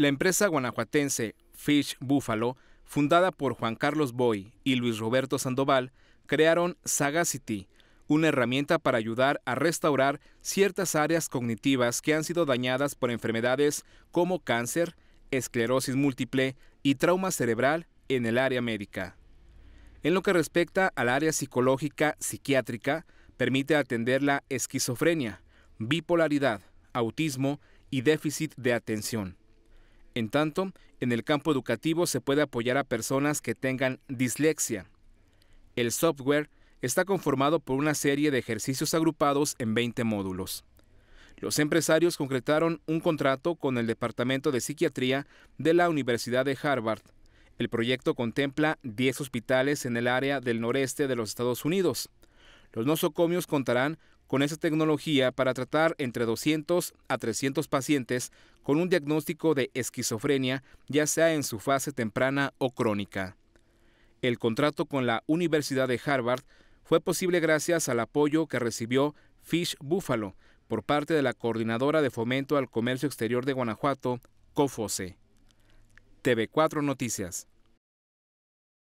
La empresa guanajuatense Fish Buffalo, fundada por Juan Carlos Boy y Luis Roberto Sandoval, crearon Sagacity, una herramienta para ayudar a restaurar ciertas áreas cognitivas que han sido dañadas por enfermedades como cáncer, esclerosis múltiple y trauma cerebral en el área médica. En lo que respecta al área psicológica psiquiátrica, permite atender la esquizofrenia, bipolaridad, autismo y déficit de atención. En tanto, en el campo educativo se puede apoyar a personas que tengan dislexia. El software está conformado por una serie de ejercicios agrupados en 20 módulos. Los empresarios concretaron un contrato con el Departamento de Psiquiatría de la Universidad de Harvard. El proyecto contempla 10 hospitales en el área del noreste de los Estados Unidos. Los nosocomios contarán con esa tecnología para tratar entre 200 a 300 pacientes con un diagnóstico de esquizofrenia, ya sea en su fase temprana o crónica. El contrato con la Universidad de Harvard fue posible gracias al apoyo que recibió Fish Buffalo por parte de la Coordinadora de Fomento al Comercio Exterior de Guanajuato, COFOSE. TV4 Noticias.